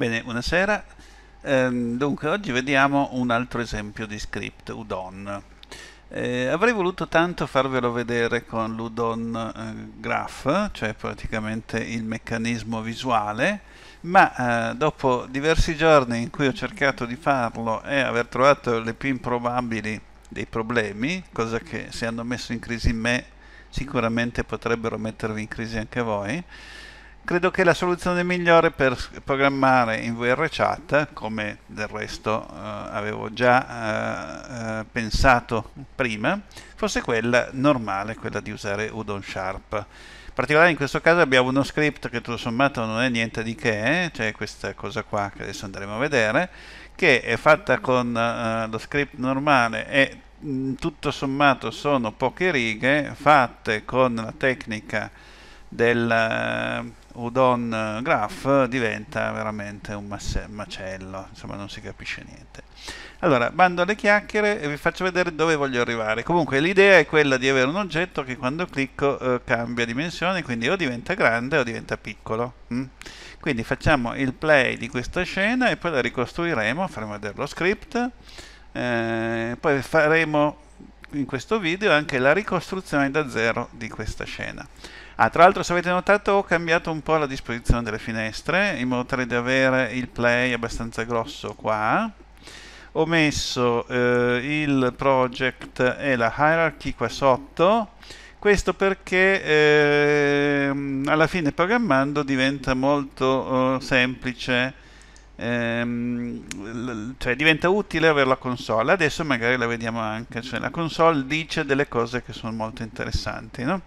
Bene, buonasera. Ehm, dunque, oggi vediamo un altro esempio di script Udon. Eh, avrei voluto tanto farvelo vedere con l'Udon eh, Graph, cioè praticamente il meccanismo visuale, ma eh, dopo diversi giorni in cui ho cercato di farlo e aver trovato le più improbabili dei problemi, cosa che se hanno messo in crisi me sicuramente potrebbero mettervi in crisi anche voi, credo che la soluzione migliore per programmare in VRChat, come del resto eh, avevo già eh, eh, pensato prima, fosse quella normale, quella di usare Udon Sharp. In particolare in questo caso abbiamo uno script che tutto sommato non è niente di che, cioè questa cosa qua che adesso andremo a vedere, che è fatta con eh, lo script normale e mm, tutto sommato sono poche righe fatte con la tecnica del Udon Graph diventa veramente un macello, insomma non si capisce niente. Allora, bando alle chiacchiere e vi faccio vedere dove voglio arrivare. Comunque l'idea è quella di avere un oggetto che quando clicco eh, cambia dimensione, quindi o diventa grande o diventa piccolo. Mm? Quindi facciamo il play di questa scena e poi la ricostruiremo, faremo vedere lo script, eh, poi faremo in questo video è anche la ricostruzione da zero di questa scena. Ah, tra l'altro se avete notato ho cambiato un po' la disposizione delle finestre in modo tale da avere il play abbastanza grosso qua. Ho messo eh, il project e la hierarchy qua sotto. Questo perché eh, alla fine programmando diventa molto eh, semplice ehm, cioè diventa utile avere la console. Adesso magari la vediamo anche, cioè la console dice delle cose che sono molto interessanti, no?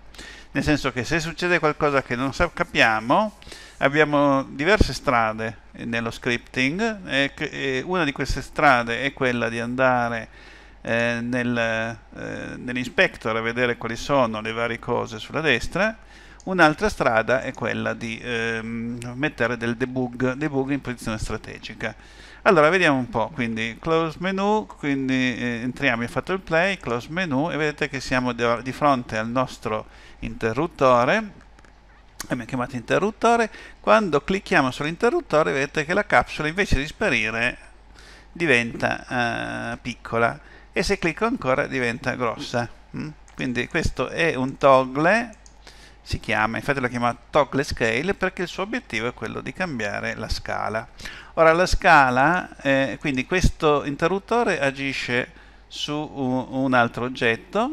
Nel senso che se succede qualcosa che non capiamo, abbiamo diverse strade eh, nello scripting e, e una di queste strade è quella di andare eh, nel, eh, nell'inspector a vedere quali sono le varie cose sulla destra Un'altra strada è quella di ehm, mettere del debug, debug, in posizione strategica. Allora, vediamo un po', quindi close menu, quindi eh, entriamo ho fatto il play, close menu e vedete che siamo di fronte al nostro interruttore abbiamo chiamato interruttore quando clicchiamo sull'interruttore vedete che la capsula invece di sparire diventa eh, piccola e se clicco ancora diventa grossa mm? quindi questo è un toggle si chiama, infatti la chiama toggle scale perché il suo obiettivo è quello di cambiare la scala. Ora la scala, eh, quindi questo interruttore agisce su un, un altro oggetto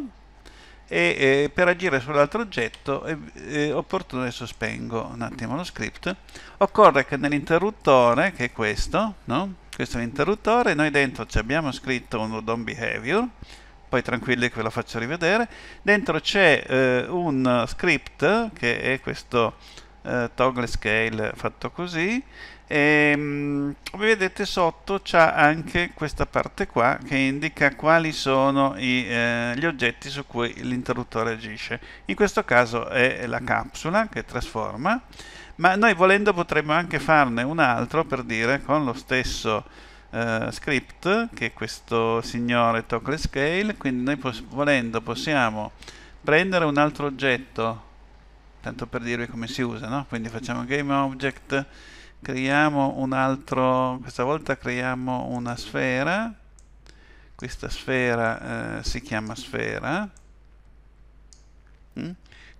e eh, per agire sull'altro oggetto è, è opportuno adesso spengo un attimo lo script. Occorre che nell'interruttore, che è questo, no? questo è l'interruttore, noi dentro ci abbiamo scritto un don't behavior poi tranquilli che ve la faccio rivedere. Dentro c'è eh, un script che è questo eh, toggle scale fatto così e ehm, come vedete sotto c'è anche questa parte qua che indica quali sono i, eh, gli oggetti su cui l'interruttore agisce in questo caso è la capsula che trasforma ma noi volendo potremmo anche farne un altro per dire con lo stesso uh, script che è questo signore toggle scale quindi noi pos volendo possiamo prendere un altro oggetto tanto per dirvi come si usa no? quindi facciamo game object creiamo un altro questa volta creiamo una sfera questa sfera eh, si chiama sfera mm?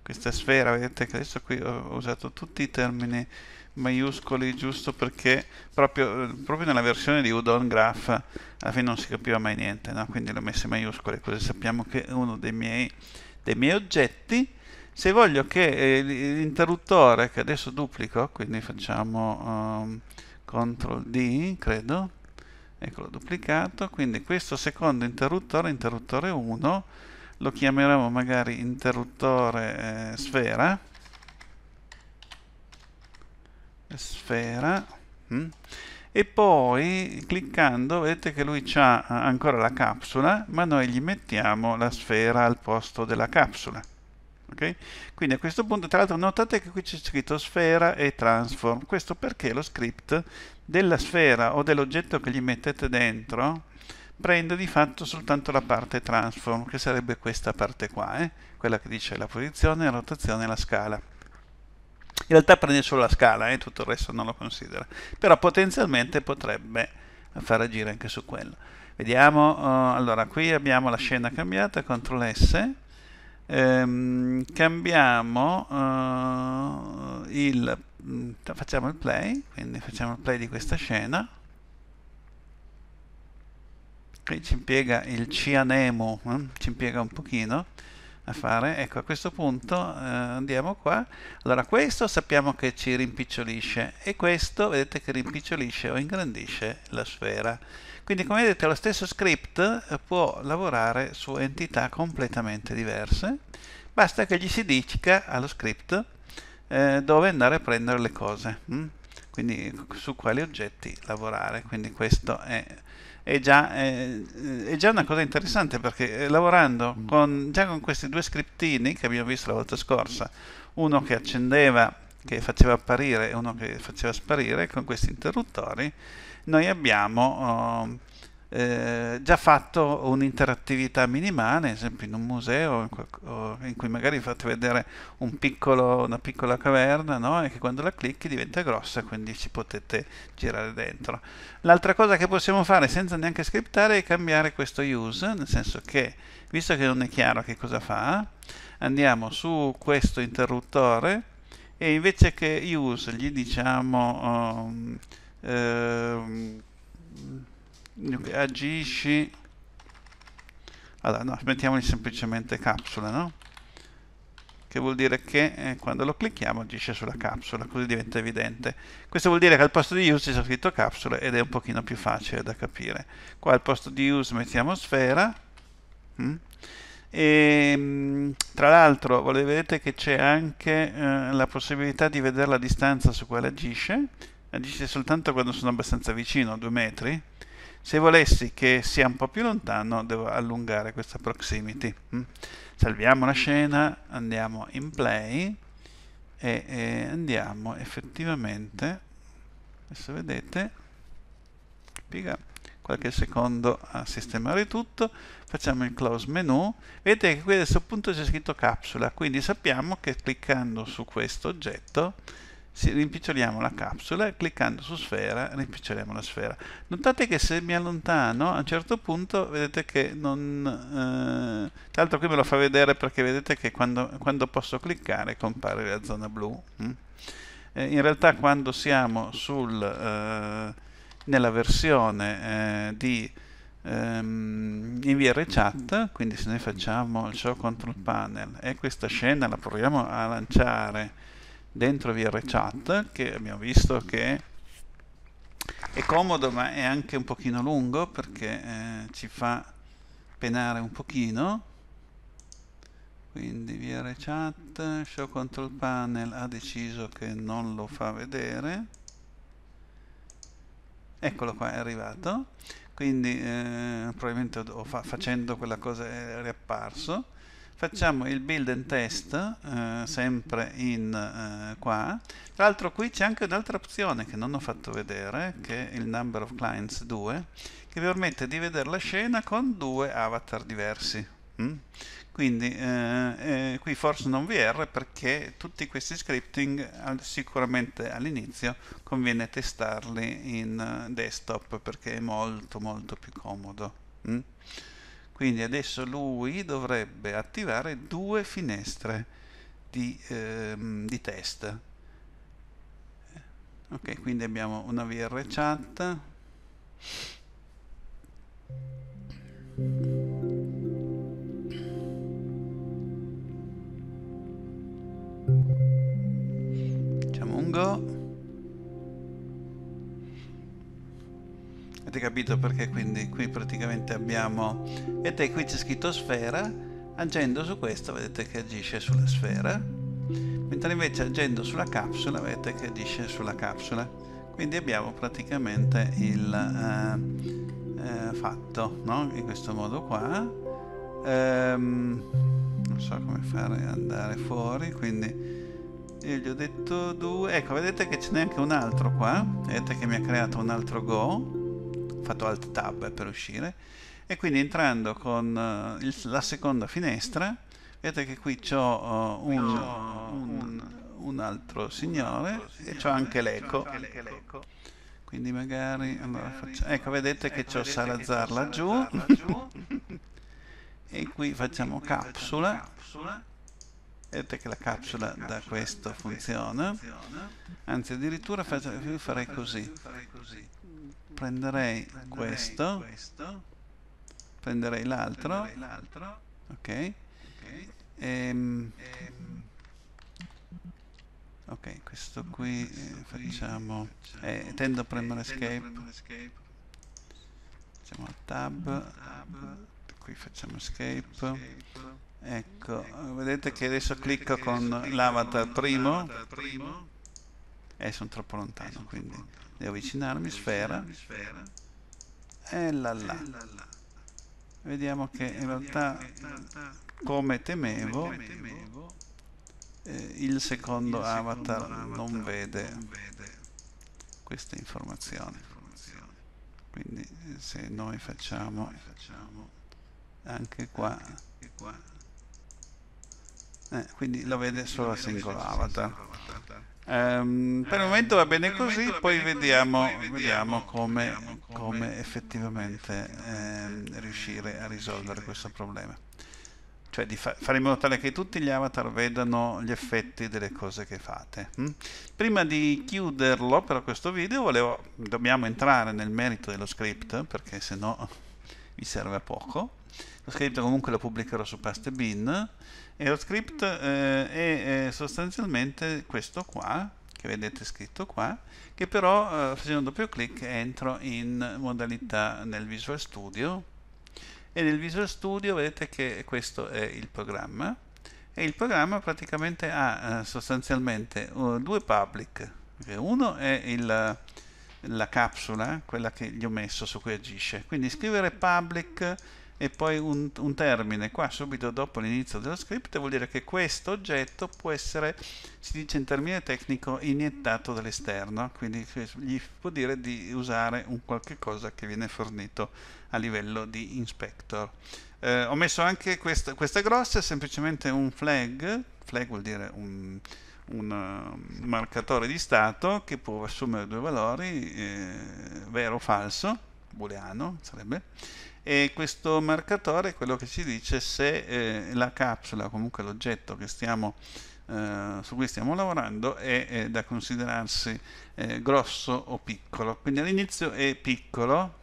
questa sfera vedete che adesso qui ho usato tutti i termini maiuscoli giusto perché proprio, proprio nella versione di Udon Graph alla fine non si capiva mai niente, no? quindi l'ho messo in maiuscole così sappiamo che è uno dei miei, dei miei oggetti se voglio che eh, l'interruttore che adesso duplico, quindi facciamo um, ehm, CTRL D, credo, eccolo duplicato, quindi questo secondo interruttore, interruttore 1, lo chiameremo magari interruttore eh, sfera, sfera mm, e poi cliccando vedete che lui ha eh, ancora la capsula ma noi gli mettiamo la sfera al posto della capsula okay? quindi a questo punto tra l'altro notate che qui c'è scritto sfera e transform questo perché lo script della sfera o dell'oggetto che gli mettete dentro prende di fatto soltanto la parte transform che sarebbe questa parte qua eh? quella che dice la posizione, la rotazione e la scala in realtà prende solo la scala e eh, tutto il resto non lo considera, però potenzialmente potrebbe far agire anche su quello. Vediamo, oh, allora qui abbiamo la scena cambiata, CTRL S, ehm, cambiamo uh, il, mm, facciamo il play, quindi facciamo il play di questa scena, qui ci impiega il cianemu, eh? ci impiega un pochino, a fare. Ecco, a questo punto eh, andiamo qua. Allora, questo sappiamo che ci rimpicciolisce e questo vedete che rimpicciolisce o ingrandisce la sfera. Quindi come vedete lo stesso script eh, può lavorare su entità completamente diverse, basta che gli si dica allo script eh, dove andare a prendere le cose, mh? Mm? quindi su quali oggetti lavorare. Quindi questo è è già, eh, è già una cosa interessante perché eh, lavorando mm. con, già con questi due scriptini che abbiamo visto la volta scorsa, uno che accendeva, che faceva apparire e uno che faceva sparire, con questi interruttori noi abbiamo... Oh, eh, già fatto un'interattività minimale, ad esempio in un museo in cui magari fate vedere un piccolo, una piccola caverna no? e che quando la clicchi diventa grossa, quindi ci potete girare dentro. L'altra cosa che possiamo fare senza neanche scriptare è cambiare questo use, nel senso che, visto che non è chiaro che cosa fa, andiamo su questo interruttore e invece che use gli diciamo... Um, um, agisci allora no, mettiamoli semplicemente capsula no? che vuol dire che eh, quando lo clicchiamo agisce sulla capsula così diventa evidente questo vuol dire che al posto di use c'è scritto capsula ed è un pochino più facile da capire qua al posto di use mettiamo sfera mm? hm? e tra l'altro vedete che c'è anche eh, la possibilità di vedere la distanza su quale agisce agisce soltanto quando sono abbastanza vicino, 2 metri se volessi che sia un po' più lontano, devo allungare questa proximity. Mm. Salviamo la scena, andiamo in play e, e andiamo effettivamente, adesso vedete, piega qualche secondo a sistemare tutto, facciamo il close menu, vedete che qui adesso appunto c'è scritto capsula, quindi sappiamo che cliccando su questo oggetto rimpiccioliamo la capsula e cliccando su sfera rimpiccioliamo la sfera notate che se mi allontano a un certo punto vedete che non eh, tra l'altro qui me lo fa vedere perché vedete che quando, quando posso cliccare compare la zona blu mm? eh, in realtà quando siamo sul, eh, nella versione eh, di ehm, inviare chat quindi se noi facciamo il show control panel e questa scena la proviamo a lanciare dentro VRChat che abbiamo visto che è comodo ma è anche un pochino lungo perché eh, ci fa penare un pochino quindi VRChat show control panel ha deciso che non lo fa vedere eccolo qua è arrivato quindi eh, probabilmente fa facendo quella cosa è riapparso facciamo il build and test eh, sempre in eh, qua tra l'altro qui c'è anche un'altra opzione che non ho fatto vedere che è il number of clients 2 che vi permette di vedere la scena con due avatar diversi mm? quindi eh, eh qui forse non vi erra perché tutti questi scripting sicuramente all'inizio conviene testarli in eh, desktop perché è molto molto più comodo mm? quindi adesso lui dovrebbe attivare due finestre di, ehm, di test ok quindi abbiamo una VR chat diciamo un go Avete capito perché quindi qui praticamente abbiamo... Vedete qui c'è scritto sfera, agendo su questo vedete che agisce sulla sfera, mentre invece agendo sulla capsula vedete che agisce sulla capsula. Quindi abbiamo praticamente il eh, eh, fatto, no? In questo modo qua. Ehm, non so come fare andare fuori, quindi io gli ho detto due ecco vedete che ce n'è anche un altro qua vedete che mi ha creato un altro go fatto alt tab eh, per uscire e quindi entrando con eh, il, la seconda finestra vedete che qui ho uh, eh, un, un, un, altro signore e ho anche l'eco quindi magari allora faccio, ecco vedete ecco, che ecco, c'ho Salazar che laggiù, laggiù. e qui facciamo e qui capsula. capsula vedete che la capsula, da questo funziona. anzi addirittura faccio, farei così prenderei, prenderei questo, questo, prenderei l'altro, ok, okay. Ehm, ehm. ok questo qui questo eh, facciamo, facciamo eh, tendo a eh, premere escape facciamo tab, tab qui facciamo escape, escape. Ecco, ecco, vedete che adesso vedete clicco che adesso con l'avatar primo, primo. e eh, sono troppo lontano, eh, sono quindi troppo lontano devo avvicinarmi, sfera e là là vediamo che in realtà come temevo eh, il secondo avatar non vede queste informazioni quindi eh, se noi facciamo anche qua eh, quindi lo vede solo a singolo avatar. Um, per il momento va bene così, poi vediamo, vediamo come, come, effettivamente eh, riuscire a risolvere questo problema. Cioè di fa fare in modo tale che tutti gli avatar vedano gli effetti delle cose che fate. Hm? Prima di chiuderlo però questo video volevo, dobbiamo entrare nel merito dello script perché se no vi serve a poco lo script comunque lo pubblicherò su PastBin e lo script eh, è, è, sostanzialmente questo qua che vedete scritto qua che però eh, facendo un doppio clic entro in modalità nel Visual Studio e nel Visual Studio vedete che questo è il programma e il programma praticamente ha eh, sostanzialmente uh, due public uno è il, la capsula quella che gli ho messo su cui agisce quindi scrivere public e poi un, un termine qua subito dopo l'inizio dello script vuol dire che questo oggetto può essere, si dice in termine tecnico, iniettato dall'esterno, quindi gli può dire di usare un qualche cosa che viene fornito a livello di inspector. Eh, ho messo anche questa, questa grossa, è semplicemente un flag, flag vuol dire un, un um, marcatore di stato che può assumere due valori, eh, vero o falso, booleano sarebbe, e questo marcatore è quello che ci dice se eh, la capsula, comunque l'oggetto eh, su cui stiamo lavorando è, è da considerarsi eh, grosso o piccolo. Quindi all'inizio è piccolo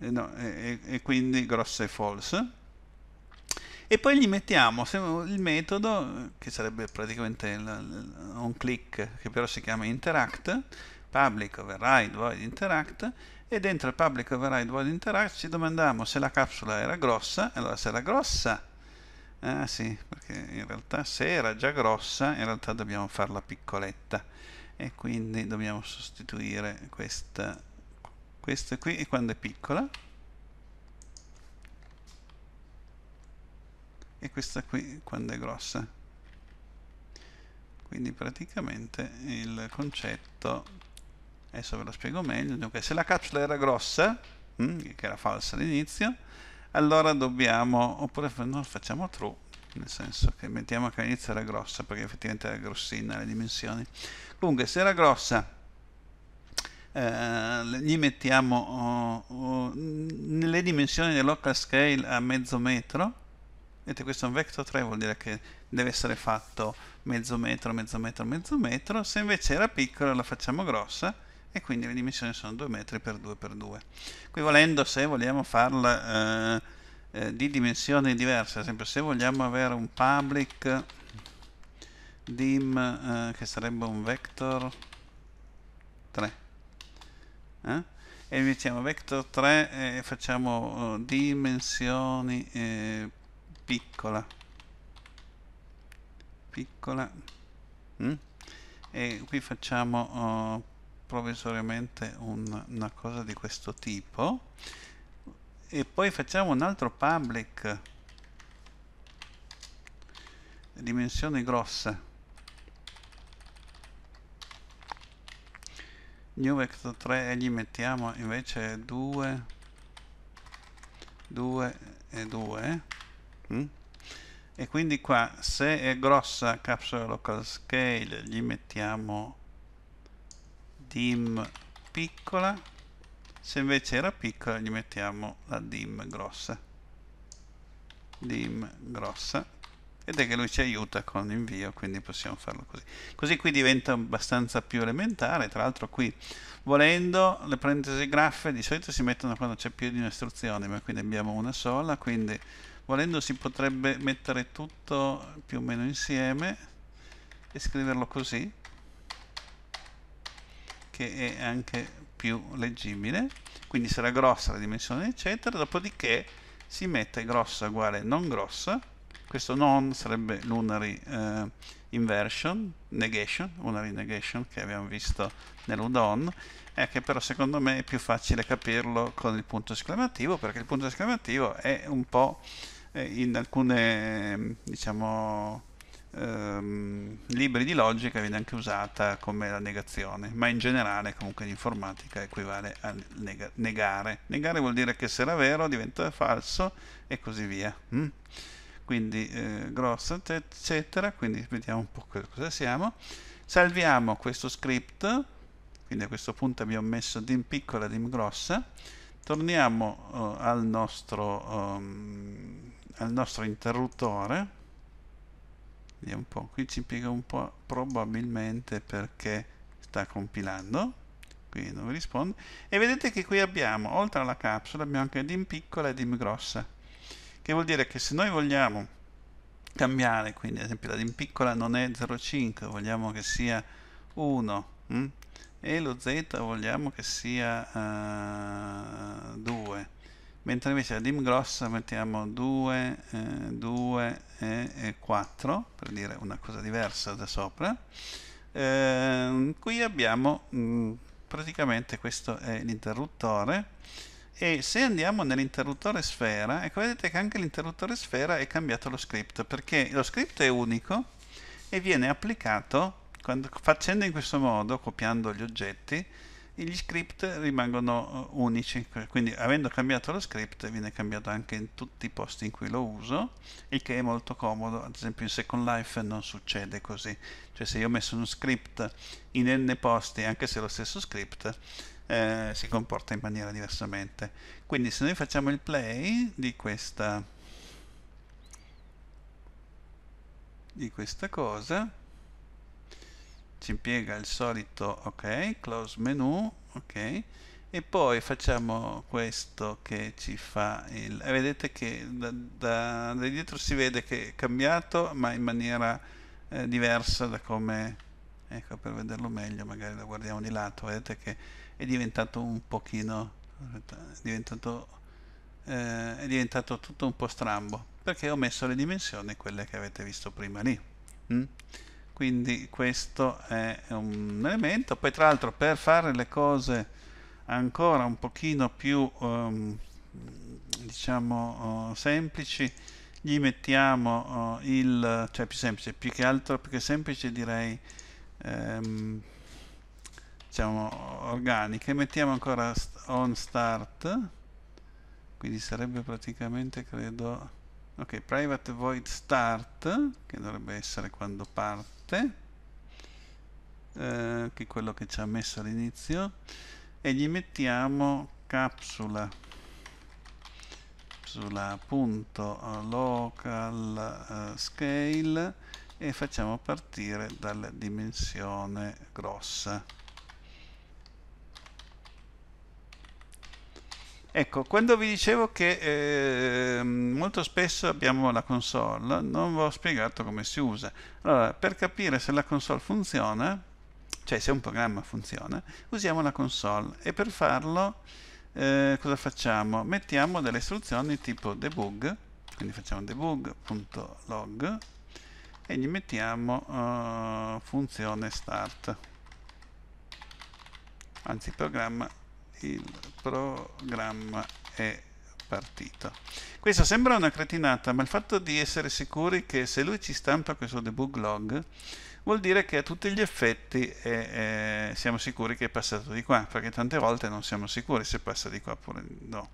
eh, no, e, e quindi grosso e false e poi gli mettiamo il metodo che sarebbe praticamente un click che però si chiama interact public override void interact e dentro il public override void interact ci domandiamo se la capsula era grossa, allora se era grossa, ah sì, perché in realtà se era già grossa, in realtà dobbiamo farla piccoletta e quindi dobbiamo sostituire questa, questa qui e quando è piccola e questa qui quando è grossa quindi praticamente il concetto adesso ve lo spiego meglio, dunque se la capsula era grossa, mm, che era falsa all'inizio, allora dobbiamo, oppure non facciamo true, nel senso che mettiamo che all'inizio era grossa, perché effettivamente era grossina le dimensioni, comunque se era grossa eh, gli mettiamo oh, oh, le dimensioni del local scale a mezzo metro, vedete questo è un vector 3, vuol dire che deve essere fatto mezzo metro, mezzo metro, mezzo metro, se invece era piccola la facciamo grossa, e quindi le dimensioni sono 2 metri per 2 per 2 qui volendo se vogliamo farla eh, eh, di dimensioni diverse ad esempio se vogliamo avere un public dim eh, che sarebbe un vector 3 eh, e mettiamo vector 3 e facciamo eh, dimensioni eh, piccola piccola mm? e qui facciamo oh, provvisoriamente un, una cosa di questo tipo e poi facciamo un altro public dimensione grossa new vector 3 e gli mettiamo invece 2 2 e 2 mm? e quindi qua se è grossa capsule local scale gli mettiamo dim piccola se invece era piccola gli mettiamo la dim grossa dim grossa ed è che lui ci aiuta con l'invio quindi possiamo farlo così così qui diventa abbastanza più elementare tra l'altro qui volendo le parentesi graffe di solito si mettono quando c'è più di un'istruzione ma qui ne abbiamo una sola quindi volendo si potrebbe mettere tutto più o meno insieme e scriverlo così che è anche più leggibile quindi sarà grossa la dimensione eccetera dopodiché si mette grossa uguale non grossa questo non sarebbe lunary eh, inversion negation lunary negation che abbiamo visto nell'udon è che però secondo me è più facile capirlo con il punto esclamativo perché il punto esclamativo è un po' eh, in alcune diciamo ehm, libri di logica viene anche usata come la negazione, ma in generale comunque in informatica equivale a neg negare. Negare vuol dire che se era vero diventa falso e così via. Mm? Quindi eh, grossa, eccetera, quindi vediamo un po' cosa siamo. Salviamo questo script, quindi a questo punto abbiamo messo dim piccola, dim grossa, torniamo eh, al, nostro, um, al nostro interruttore, vediamo un po' qui ci piega un po' probabilmente perché sta compilando qui non risponde e vedete che qui abbiamo oltre alla capsula abbiamo anche dim piccola e dim grossa che vuol dire che se noi vogliamo cambiare quindi ad esempio la dim piccola non è 0,5 vogliamo che sia 1 mh? Mm? e lo z vogliamo che sia uh, eh, 2 mentre invece la dim grossa mettiamo 2, 2 eh, e, e 4 per dire una cosa diversa da sopra eh, qui abbiamo mh, mm, praticamente questo è l'interruttore e se andiamo nell'interruttore sfera ecco vedete che anche l'interruttore sfera è cambiato lo script perché lo script è unico e viene applicato quando, facendo in questo modo copiando gli oggetti gli script rimangono eh, unici, quindi avendo cambiato lo script viene cambiato anche in tutti i posti in cui lo uso, il che è molto comodo, ad esempio in Second Life non succede così, cioè se io ho messo uno script in n posti, anche se è lo stesso script, eh, si comporta in maniera diversamente. Quindi se noi facciamo il play di questa, di questa cosa, ci impiega il solito ok close menu ok e poi facciamo questo che ci fa il eh, vedete che da, da, da dietro si vede che è cambiato ma in maniera eh, diversa da come ecco per vederlo meglio magari lo guardiamo di lato vedete che è diventato un pochino è diventato, eh, è diventato tutto un po' strambo perché ho messo le dimensioni quelle che avete visto prima lì mm? quindi questo è un elemento poi tra l'altro per fare le cose ancora un pochino più um, diciamo uh, semplici gli mettiamo uh, il cioè più semplice più che altro più che semplice direi um, diciamo organiche mettiamo ancora on start quindi sarebbe praticamente credo ok private void start che dovrebbe essere quando parte forte eh, che è quello che ci ha messo all'inizio e gli mettiamo capsula capsula.local eh, scale e facciamo partire dalla dimensione grossa Ecco, quando vi dicevo che eh, molto spesso abbiamo la console, non vi ho spiegato come si usa. Allora, per capire se la console funziona, cioè se un programma funziona, usiamo la console e per farlo eh, cosa facciamo? Mettiamo delle istruzioni tipo debug, quindi facciamo debug.log e gli mettiamo uh, funzione start, anzi programma il programma è partito. Questa sembra una cretinata, ma il fatto di essere sicuri che se lui ci stampa questo debug log vuol dire che a tutti gli effetti è, è, siamo sicuri che è passato di qua, perché tante volte non siamo sicuri se passa di qua oppure no.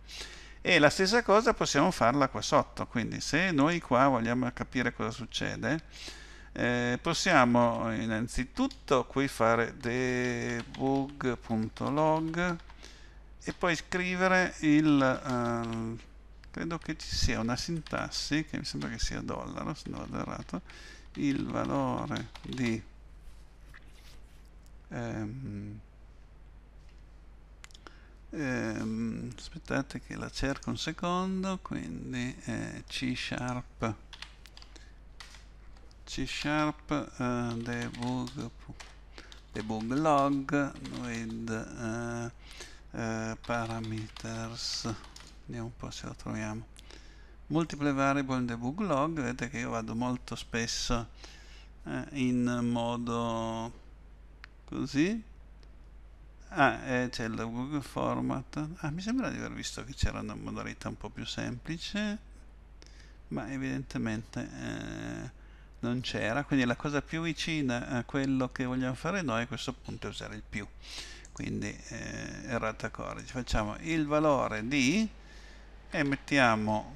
E la stessa cosa possiamo farla qua sotto, quindi se noi qua vogliamo capire cosa succede, eh, possiamo innanzitutto qui fare debug.log e poi scrivere il uh, credo che ci sia una sintassi che mi sembra che sia dollaro se non vado errato il valore di um, um, aspettate che la cerco un secondo quindi eh, C sharp C sharp uh, debug, debug log with eh, uh, eh, parameters vediamo un po' se lo troviamo multiple variable in debug log vedete che io vado molto spesso eh, in modo così ah eh, c'è il Google format ah mi sembra di aver visto che c'era una modalità un po' più semplice ma evidentemente eh, non c'era quindi la cosa più vicina a quello che vogliamo fare noi a questo punto è usare il più quindi eh, errata corrige facciamo il valore di e mettiamo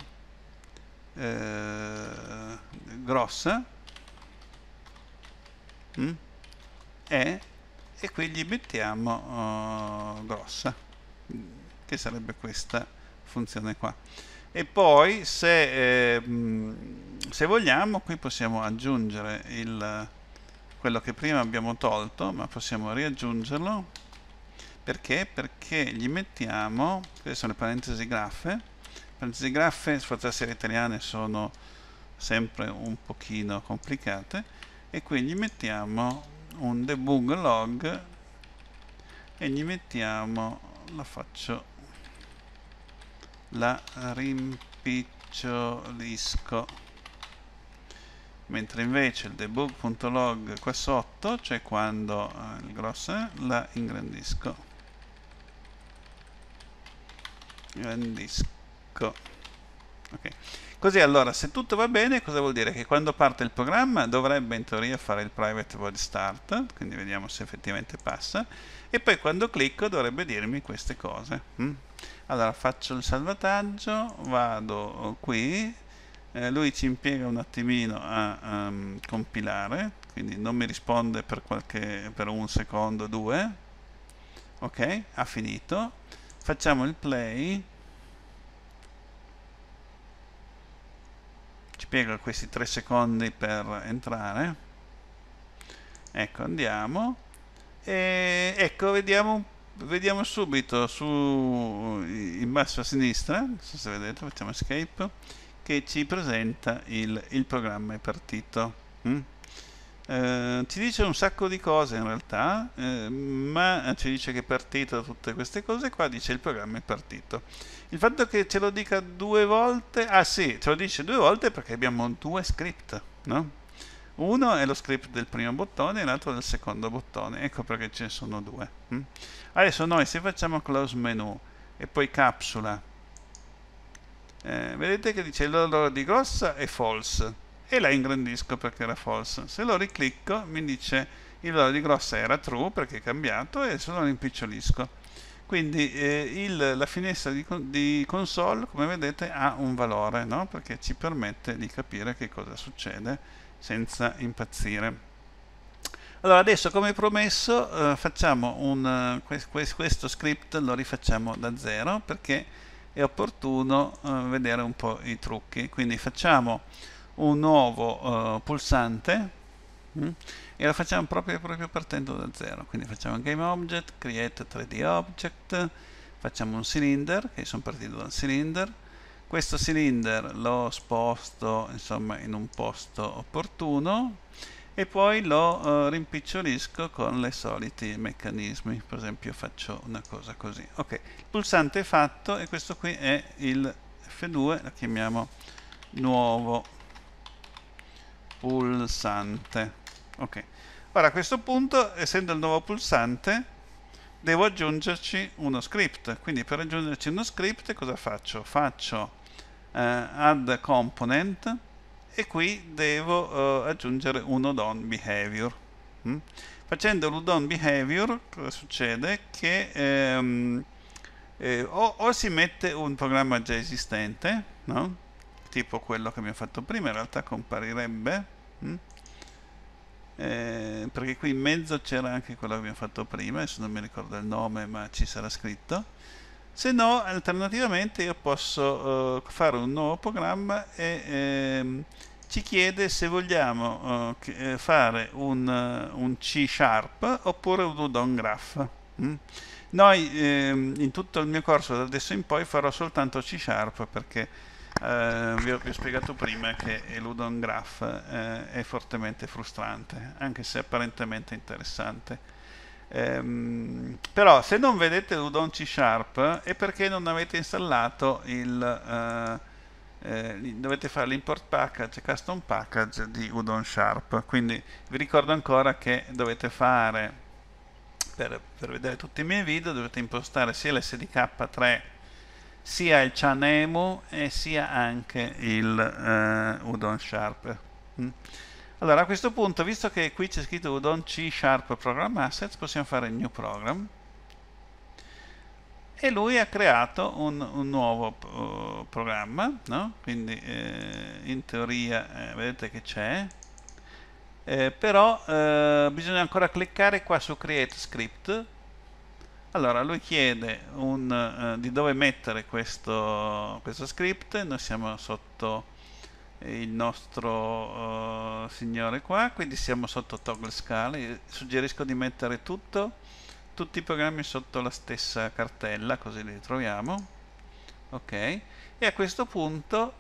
eh, grossa mh, mm, e, e qui gli mettiamo oh, grossa che sarebbe questa funzione qua e poi se, eh, mm, se vogliamo qui possiamo aggiungere il, quello che prima abbiamo tolto ma possiamo riaggiungerlo perché? Perché gli mettiamo, queste sono le parentesi graffe, parentesi graffe soprattutto le serie italiane sono sempre un pochino complicate, e qui gli mettiamo un debug log e gli mettiamo, la faccio, la rimpicciolisco mentre invece il debug.log qua sotto, cioè quando eh, il grosso eh, la ingrandisco disco ok così allora se tutto va bene cosa vuol dire che quando parte il programma dovrebbe in teoria fare il private void start quindi vediamo se effettivamente passa e poi quando clicco dovrebbe dirmi queste cose mm? allora faccio il salvataggio vado qui eh, lui ci impiega un attimino a um, compilare quindi non mi risponde per, qualche, per un secondo due ok ha finito facciamo il play ci piega questi 3 secondi per entrare ecco andiamo e ecco vediamo, vediamo subito su in basso a sinistra non so se vedete facciamo escape che ci presenta il, il programma è partito mm? ci eh, dice un sacco di cose in realtà, eh, ma eh, ci dice che è partito tutte queste cose qua, dice il programma è partito. Il fatto che ce lo dica due volte, ah sì, ce lo dice due volte perché abbiamo due script, no? Uno è lo script del primo bottone e l'altro del secondo bottone, ecco perché ce ne sono due. Hm? Adesso noi se facciamo close menu e poi capsula, eh, vedete che dice l'ordine di grossa è false e la ingrandisco perché era false. Se lo riclicco mi dice il valore di grossa era true perché è cambiato e se lo rimpicciolisco. Quindi eh, il, la finestra di, di, console, come vedete, ha un valore, no? perché ci permette di capire che cosa succede senza impazzire. Allora, adesso come promesso eh, facciamo un, eh, questo script, lo rifacciamo da zero perché è opportuno eh, vedere un po' i trucchi. Quindi facciamo un nuovo uh, pulsante mh? Mm, e lo facciamo proprio, proprio partendo da zero quindi facciamo un game object create 3d object facciamo un cylinder che sono partito dal cylinder questo cylinder lo sposto insomma in un posto opportuno e poi lo uh, rimpicciolisco con le soliti meccanismi per esempio faccio una cosa così ok il pulsante è fatto e questo qui è il F2 lo chiamiamo nuovo pulsante. Ok. Ora a questo punto, essendo il nuovo pulsante, devo aggiungerci uno script. Quindi per aggiungerci uno script cosa faccio? Faccio eh, add component e qui devo eh, aggiungere un odon behavior. Mm? Facendo l'udon behavior cosa succede? Che ehm, eh, o, o, si mette un programma già esistente, no? tipo quello che abbiamo fatto prima in realtà comparirebbe hm? eh, perché qui in mezzo c'era anche quello che abbiamo fatto prima adesso non mi ricordo il nome ma ci sarà scritto se no alternativamente io posso eh, fare un nuovo programma e ehm, ci chiede se vogliamo eh, eh fare un, eh, un, C sharp oppure un udon graph hm? Mm? noi ehm, in tutto il mio corso da adesso in poi farò soltanto C sharp perché eh, vi, ho, vi, ho, spiegato prima che l'Udon graph eh, è fortemente frustrante, anche se apparentemente interessante. Ehm, però se non vedete Ludon C Sharp è perché non avete installato il... Eh, eh dovete fare l'import package custom package di Udon Sharp quindi vi ricordo ancora che dovete fare per, per vedere tutti i miei video dovete impostare sia l'SDK3 sia il Chanemu e sia anche il eh, Udon Sharp. Mm. Allora a questo punto, visto che qui c'è scritto Udon C Sharp Program Assets, possiamo fare New Program e lui ha creato un, un nuovo uh, programma, no? quindi eh, in teoria eh, vedete che c'è, eh, però eh, bisogna ancora cliccare qua su Create Script allora, lui chiede un, uh, di dove mettere questo, questo, script, noi siamo sotto il nostro uh, signore qua, quindi siamo sotto toggle scale, suggerisco di mettere tutto, tutti i programmi sotto la stessa cartella, così li troviamo, ok? E a questo punto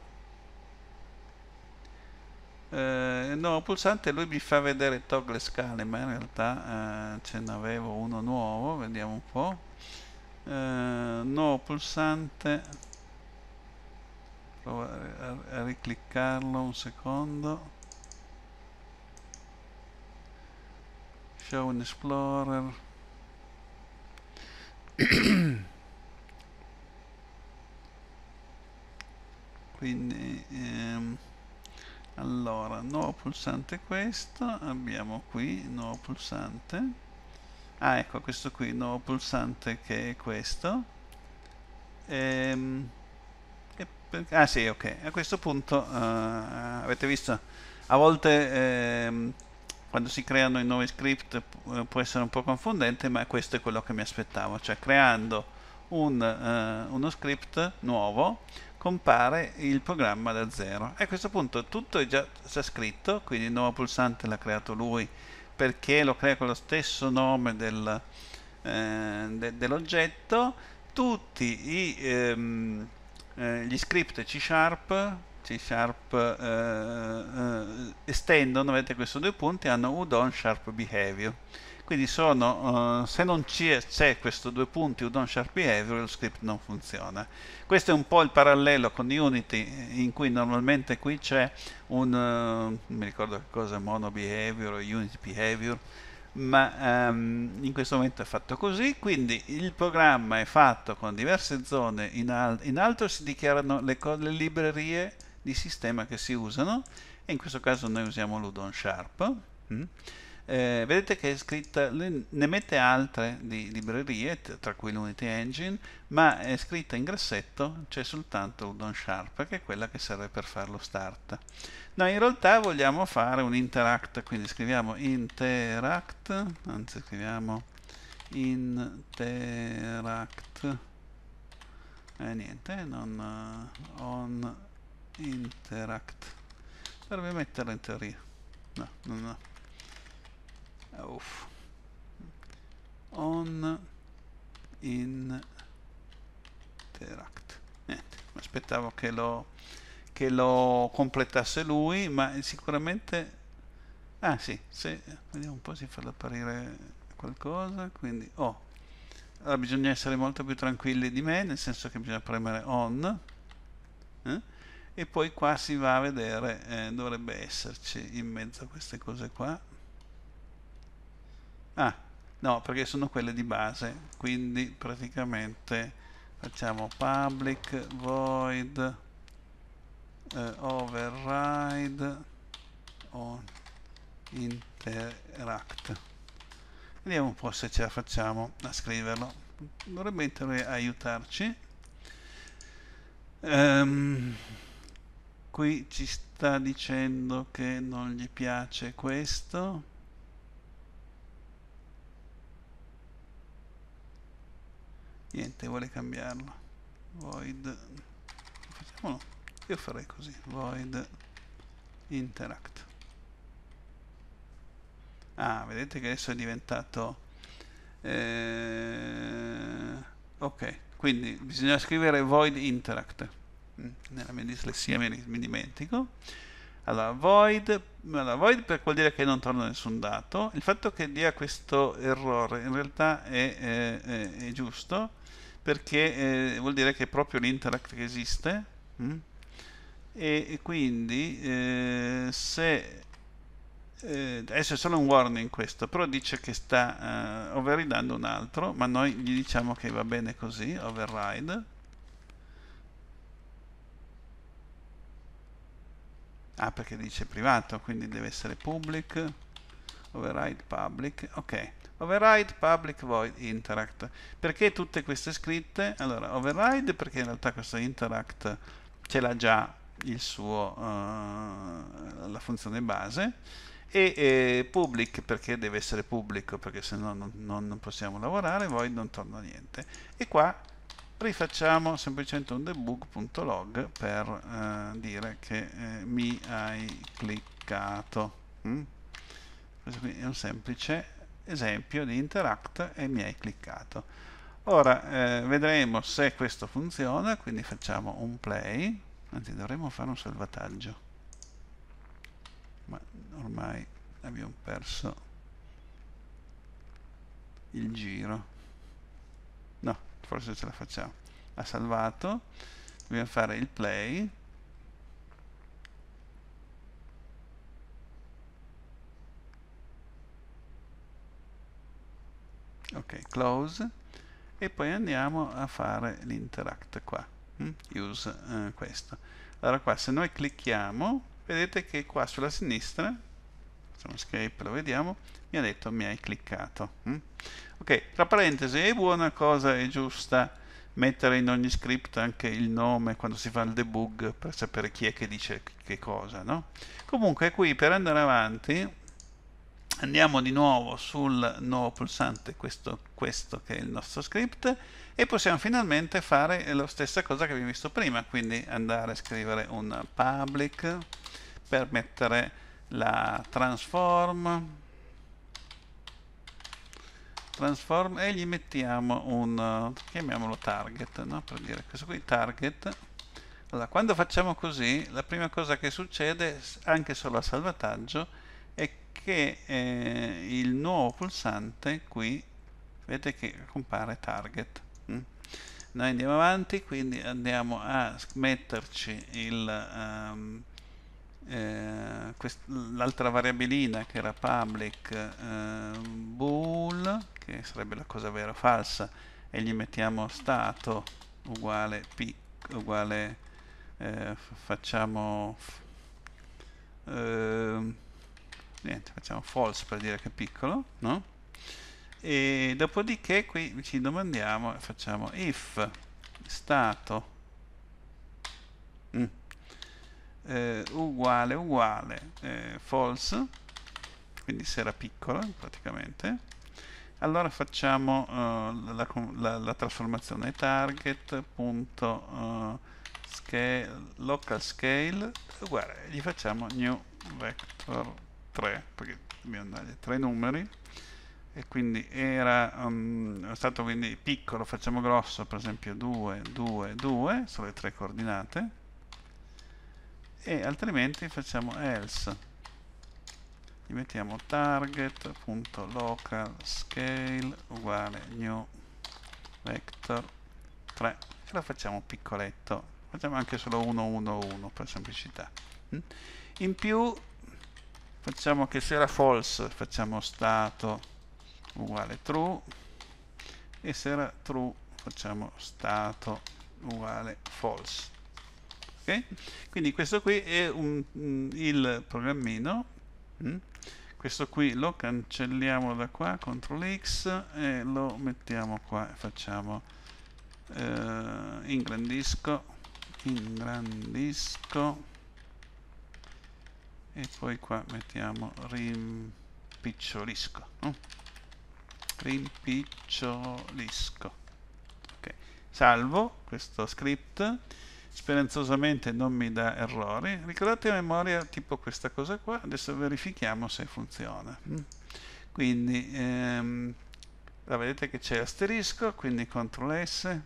eh, nuovo pulsante lui mi fa vedere il toggle scale ma in realtà eh, ce n'avevo uno nuovo vediamo un po' eh, nuovo pulsante provo a, a ricliccarlo un secondo show in explorer quindi eh, allora nuovo pulsante questo abbiamo qui nuovo pulsante ah ecco questo qui nuovo pulsante che è questo ehm, per, ah sì ok a questo punto uh, avete visto a volte ehm, quando si creano i nuovi script eh, può essere un po' confondente ma questo è quello che mi aspettavo cioè creando un, uh, uno script nuovo compare il programma da zero. E a questo punto tutto è già, già scritto, quindi il nuovo pulsante l'ha creato lui perché lo crea con lo stesso nome del, eh, de, dell'oggetto. Tutti i, ehm, eh, gli script C Sharp, C Sharp eh, eh estendono, vedete questi due punti, hanno udon sharp behavior quindi sono, uh, se non c'è questo due punti udon sharp behavior lo script non funziona questo è un po' il parallelo con Unity eh, in cui normalmente qui c'è un uh, mi ricordo che cosa mono behavior o unit behavior ma um, in questo momento è fatto così quindi il programma è fatto con diverse zone in, al in alto si dichiarano le, le librerie di sistema che si usano e in questo caso noi usiamo l'udon sharp mm? eh, vedete che è scritta, ne mette altre di librerie, tra cui l'Unity Engine, ma è scritta in grassetto, c'è soltanto Udon Sharp, che è quella che serve per farlo start. Noi in realtà vogliamo fare un interact, quindi scriviamo interact, anzi scriviamo interact, e eh, niente, non uh, on interact, dovrebbe metterlo in teoria, no, no, no off on interact niente mi aspettavo che lo, che lo completasse lui ma sicuramente ah sì, se, vediamo un po' se fa apparire qualcosa quindi oh allora bisogna essere molto più tranquilli di me nel senso che bisogna premere on eh? e poi qua si va a vedere eh, dovrebbe esserci in mezzo a queste cose qua ah no perché sono quelle di base quindi praticamente facciamo public void eh, override on interact vediamo un po' se ce la facciamo a scriverlo dovrebbe aiutarci um, qui ci sta dicendo che non gli piace questo niente vuole cambiarlo void facciamolo io farei così void interact ah vedete che adesso è diventato eh, ok quindi bisogna scrivere void interact mm, nella mia dislessia mi, mi dimentico allora void, allora void, per vuol dire che non torna nessun dato il fatto che dia questo errore in realtà è, è, è, è giusto perché eh, vuol dire che è proprio l'interact che esiste mh? Mm? e, quindi eh, se eh, adesso è solo un warning questo però dice che sta eh, overridando un altro ma noi gli diciamo che va bene così override ah perché dice privato quindi deve essere public override public ok override public void interact perché tutte queste scritte allora override perché in realtà questo interact ce l'ha già suo, uh, la funzione base e eh, public perché deve essere pubblico perché se no non, non possiamo lavorare void non torna niente e qua rifacciamo semplicemente un debug.log per eh, dire che eh, mi hai cliccato mm? questo qui è un semplice esempio di interact e mi hai cliccato ora eh, vedremo se questo funziona quindi facciamo un play anzi dovremmo fare un salvataggio ma ormai abbiamo perso il giro no forse ce la facciamo ha salvato dobbiamo fare il play ok close e poi andiamo a fare l'interact qua mm? use eh, questo allora qua se noi clicchiamo vedete che qua sulla sinistra facciamo escape lo vediamo mi ha detto mi hai cliccato mm? ok tra parentesi è buona cosa e giusta mettere in ogni script anche il nome quando si fa il debug per sapere chi è che dice che cosa no comunque qui per andare avanti andiamo di nuovo sul nuovo pulsante, questo, questo, che è il nostro script, e possiamo finalmente fare la stessa cosa che abbiamo visto prima, quindi andare a scrivere un public per mettere la transform, transform e gli mettiamo un, chiamiamolo target, no? per dire questo qui target, allora, quando facciamo così, la prima cosa che succede, anche solo a salvataggio, che eh, il nuovo pulsante qui vedete che compare target mm. noi andiamo avanti quindi andiamo a metterci um, eh, l'altra variabilina che era public eh, bool che sarebbe la cosa vera o falsa e gli mettiamo stato uguale p uguale eh, facciamo ehm, niente, facciamo false per dire che è piccolo, no? E dopodiché qui ci domandiamo, facciamo if stato mm, eh, uguale uguale eh, false, quindi se era piccolo praticamente, allora facciamo uh, la, la, la, trasformazione target.local eh, uh, scale, uguale, gli facciamo new vector 3 perché dobbiamo dargli 3 numeri e quindi era um, stato quindi piccolo facciamo grosso per esempio 2 2 2 sono le tre coordinate e altrimenti facciamo else gli mettiamo target.local scale uguale new vector 3 e lo facciamo piccoletto facciamo anche solo 1 1 1 per semplicità mm? in più facciamo che se era false facciamo stato uguale true e se era true facciamo stato uguale false ok quindi questo qui è un, mm, il programmino mm? questo qui lo cancelliamo da qua CTRL X e lo mettiamo qua facciamo eh, ingrandisco ingrandisco e poi qua mettiamo rimpicciolisco no? rimpicciolisco ok salvo questo script speranzosamente non mi dà errori ricordate a memoria tipo questa cosa qua adesso verifichiamo se funziona mm. quindi ehm, la vedete che c'è asterisco quindi CTRL S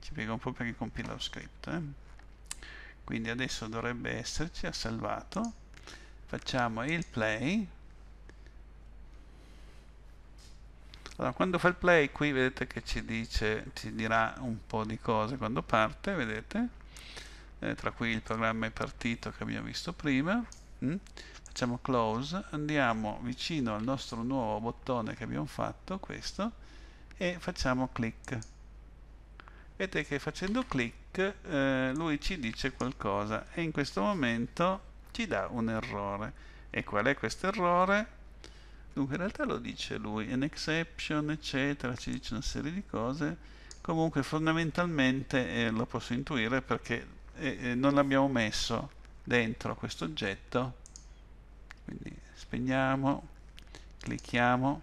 ci piega un po' perché compila lo script eh? quindi adesso dovrebbe esserci, ha salvato facciamo il play allora, quando fa il play qui vedete che ci dice ci dirà un po' di cose quando parte vedete eh, tra cui il programma è partito che abbiamo visto prima mm? facciamo close andiamo vicino al nostro nuovo bottone che abbiamo fatto questo e facciamo click vedete che facendo clic eh, lui ci dice qualcosa e in questo momento ci dà un errore e qual è questo errore? dunque in realtà lo dice lui an exception eccetera ci dice una serie di cose comunque fondamentalmente eh, lo posso intuire perché eh, eh non l'abbiamo messo dentro questo oggetto quindi spegniamo clicchiamo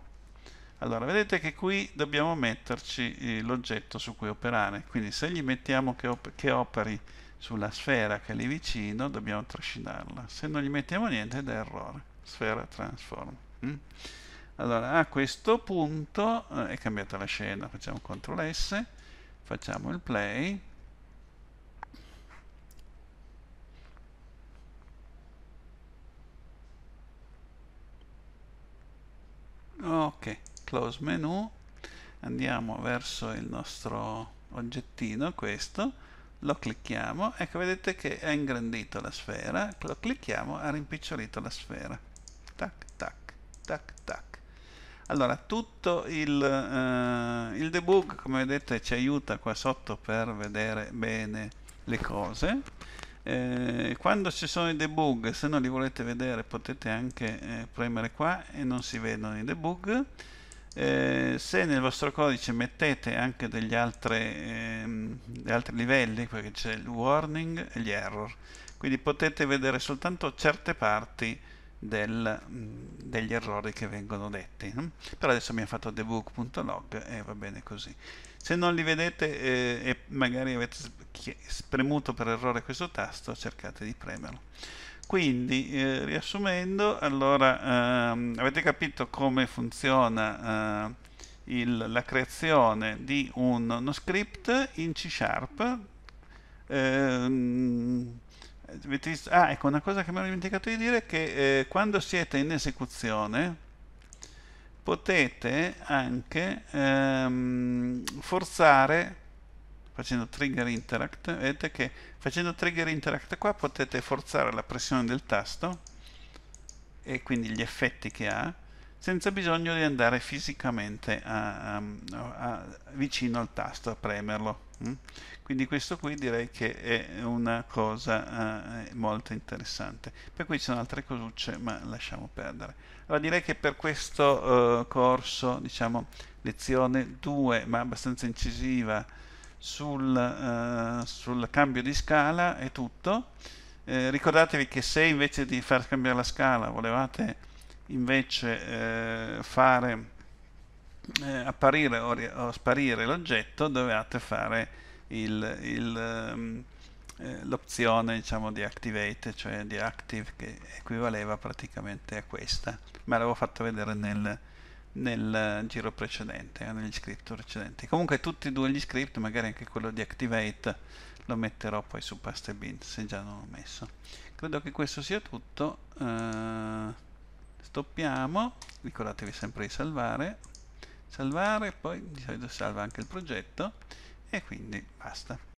allora, vedete che qui dobbiamo metterci eh, l'oggetto su cui operare, quindi se gli mettiamo che, op che operi sulla sfera che è lì vicino, dobbiamo trascinarla. Se non gli mettiamo niente, da errore. Sfera transform. Mm? Allora, a questo punto eh, è cambiata la scena, facciamo CTRL S, facciamo il play, ok close menu andiamo verso il nostro oggettino questo lo clicchiamo ecco vedete che ha ingrandito la sfera lo clicchiamo ha rimpicciolito la sfera tac tac tac tac allora tutto il, eh, il debug come vedete ci aiuta qua sotto per vedere bene le cose eh, quando ci sono i debug se non li volete vedere potete anche eh, premere qua e non si vedono i debug eh, se nel vostro codice mettete anche degli altri, ehm, degli altri livelli, perché c'è il warning e gli error, quindi potete vedere soltanto certe parti del, mm, degli errori che vengono detti. No? Però adesso ha fatto debug.log e va bene così. Se non li vedete eh, e magari avete spremuto per errore questo tasto, cercate di premerlo. Quindi, eh, riassumendo, allora, ehm, avete capito come funziona eh, il, la creazione di un, uno script in C Sharp. Ehm, ah, ecco, una cosa che mi ho dimenticato di dire è che eh, quando siete in esecuzione potete anche ehm, forzare facendo trigger interact vedete che facendo trigger interact qua potete forzare la pressione del tasto e quindi gli effetti che ha senza bisogno di andare fisicamente a, a, a, vicino al tasto a premerlo mm? quindi questo qui direi che è una cosa eh, molto interessante per cui ci sono altre cosucce ma lasciamo perdere allora direi che per questo eh, corso diciamo lezione 2 ma abbastanza incisiva sul, eh, sul cambio di scala è tutto. Eh, ricordatevi che se invece di far cambiare la scala volevate invece eh, fare eh, apparire o, o sparire l'oggetto, dovevate fare ehm, eh, l'opzione diciamo di activate cioè di active che equivaleva praticamente a questa ma l'avevo fatto vedere nel, nel giro precedente, eh, negli script precedenti. Comunque tutti e due gli script, magari anche quello di Activate, lo metterò poi su Pasta Bin se già non l'ho messo. Credo che questo sia tutto. Uh, stoppiamo, ricordatevi sempre di salvare, salvare, poi di solito salva anche il progetto e quindi basta.